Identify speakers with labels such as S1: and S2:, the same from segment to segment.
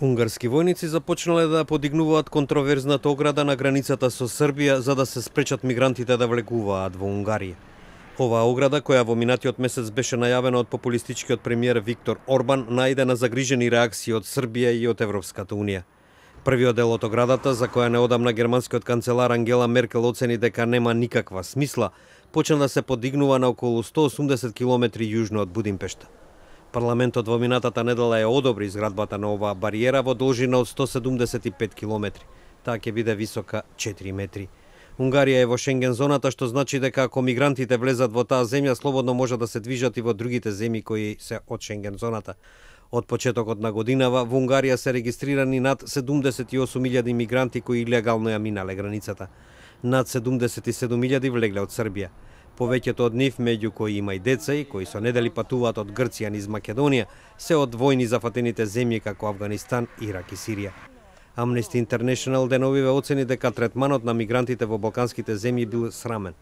S1: Унгарски војници започнале да подигнуваат контроверзната ограда на границата со Србија за да се спречат мигрантите да влегуваат во Унгарија. Оваа ограда, која во минатиот месец беше најавена од популистичкиот премиер Виктор Орбан, најде на загрижени реакции од Србија и од Европската Унија. Првиот дел од оградата, за која неодамна германскиот канцелар Ангела Меркел оцени дека нема никаква смисла, почна да се подигнува на околу 180 километри јужно од Будимпешта. Парламентот во минатата недела ја одобри изградбата на оваа бариера во должина од 175 километри. Таа ќе биде висока 4 метри. Унгарија е во Шенген зоната, што значи дека ако мигрантите влезат во таа земја, слободно може да се движат и во другите земји кои се од Шенген зоната. Од почетокот на годинава во Унгарија се регистрирани над 78.000 мигранти кои легално ја минале границата. Над 77.000 влегле од Србија. Повеќето од нив, меѓу кои има и деца и кои со недели патуваат од Грција низ Македонија, се од војни зафатените земји како Афганистан, Ирак и Сирија. Amnesty International деновиве оцени дека третманот на мигрантите во балканските земји бил срамен.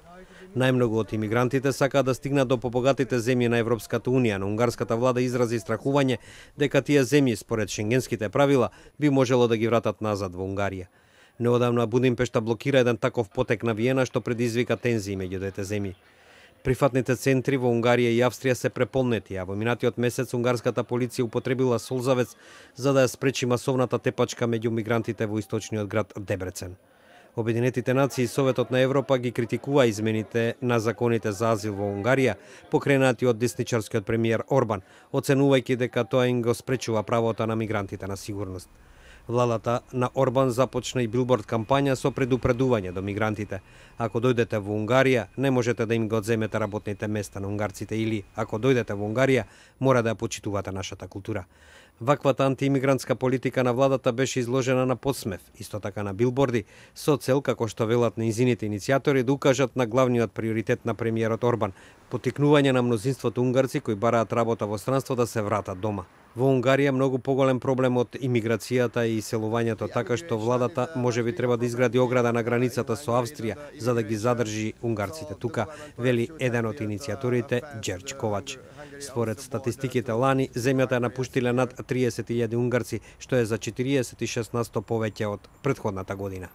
S1: Најмногу од имигрантите сакаат да стигнат до побогатите земји на Европската Унија, но унгарската влада изрази страхување дека тие земји, според шенгенските правила, би можело да ги вратат назад во Унгарија. Неодамна Будимпешта блокира еден таков потек на Виена што предизвика тензии меѓу двете земји. Прифатните центри во Унгарија и Австрија се преполнети, а во минатиот месец унгарската полиција употребила солзавец за да ја спречи масовната тепачка меѓу мигрантите во источниот град Дебрецен. Обединетите нации и Советот на Европа ги критикува измените на законите за азил во Унгарија, покренати од десничарскиот премиер Орбан, оценувајќи дека тоа им го спречува правото на мигрантите на сигурност. Владата на Орбан започна и билборд кампања со предупредување до мигрантите. Ако дојдете во Унгарија, не можете да им го одземете работните места на унгарците или, ако дојдете во Унгарија, мора да ја почитувате нашата култура. Ваквата антиимигрантска политика на владата беше изложена на подсмев, исто така на билборди, со цел, како што велат изините иницијатори, да укажат на главниот приоритет на премиерот Орбан, потикнување на мнозинството унгарци кои бараат работа во странство да се вратат дома во Унгарија многу поголем проблем од имиграцијата и селувањето, така што владата може би треба да изгради ограда на границата со Австрија за да ги задржи унгарците тука, вели еден од иницијаторите Джерч Ковач. Според статистиките лани, земјата напуштиле над 30.000 унгарци, што е за 46 повеќе од предходната година.